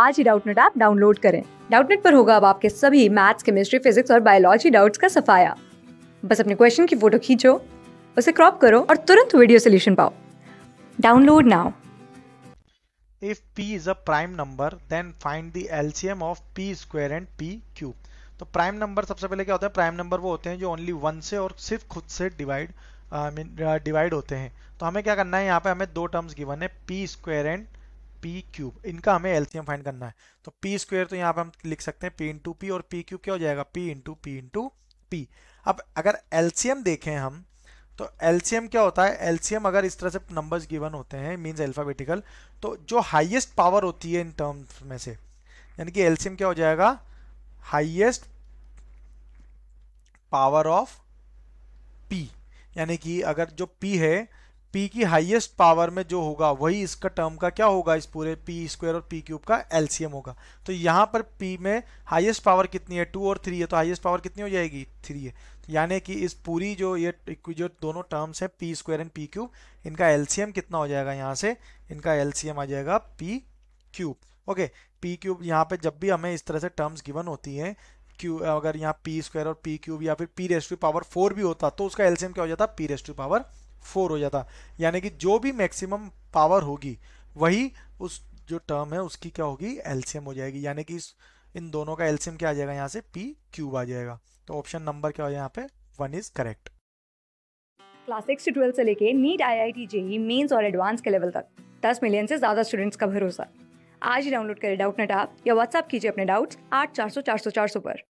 आज ही Doubtnut app download करें डाउटनेट पर होगा अब आपके सभी मैथ्स केमिस्ट्री फिजिक्स और बायोलॉजी डाउट्स का सफाया बस अपने क्वेश्चन की फोटो खींचो उसे क्रॉप करो और तुरंत वीडियो सोल्यूशन पाओ download now If p is a prime number, then find the LCM of p square and p cube. तो प्राइम नंबर सबसे पहले क्या होता है प्राइम नंबर वो होते हैं जो ओनली वन से और सिर्फ खुद से डिवाइड डिवाइड होते हैं तो हमें क्या करना है यहाँ पे हमें दो टर्म्स गिवन है p square and p cube इनका हमें एलसीएम फाइंड करना है तो पी स्क्वेयर तो यहाँ पर हम लिख सकते हैं पी इंटू पी और पी क्यूब क्या हो जाएगा p into p into p अब अगर एलसीएम देखें हम तो एलसीएम क्या होता है एलसीएम अगर इस तरह से नंबर्स गिवन होते हैं मीन्स अल्फ़ाबेटिकल तो जो हाईएस्ट पावर होती है इन टर्म्स में से यानी कि एलसीएम क्या हो जाएगा हाईएस्ट पावर ऑफ पी यानी कि अगर जो पी है p की हाईएस्ट पावर में जो होगा वही इसका टर्म का क्या होगा इस पूरे p स्क्वायर और p क्यूब का एलसीएम होगा तो यहाँ पर p में हाईएस्ट पावर कितनी है टू और थ्री है तो हाईएस्ट पावर कितनी हो जाएगी थ्री है तो यानी कि इस पूरी जो ये जो दोनों टर्म्स हैं p square and p cube इनका एलसीएम कितना हो जाएगा यहाँ से इनका एलसीएम आ जाएगा p cube okay p cube यहाँ पर जब भी हमें इस तरह से टर्म्स गिवन होती हैं क्यू अगर यहाँ पी स्क्वायर और पी क्यूब या फिर पी रेस्ट पावर फोर भी होता तो उसका एलसीएम क्या हो जाता पी रेस्ट पावर फोर हो जाता यानी कि जो भी मैक्सिमम पावर होगी वही उस जो टर्म है उसकी क्या होगी एल्सियम हो जाएगी यानी कि इस इन दोनों का एल्सियम क्या आ जाएगा यहाँ से पी क्यूब आ जाएगा तो ऑप्शन नंबर क्या हो यहाँ पे one is correct class six से ट्वेल्थ से लेके NEET I I T JEE Mains और एडवांस के लेवल तक दस मिलियन से ज़्यादा स्टूडेंट्स का भरोसा आज ही डाउनलोड करें डाउट नेट आप या व्हाट्सअप कीजिए अपने डाउट्स आठ चार सौ चार सौ चार सौ पर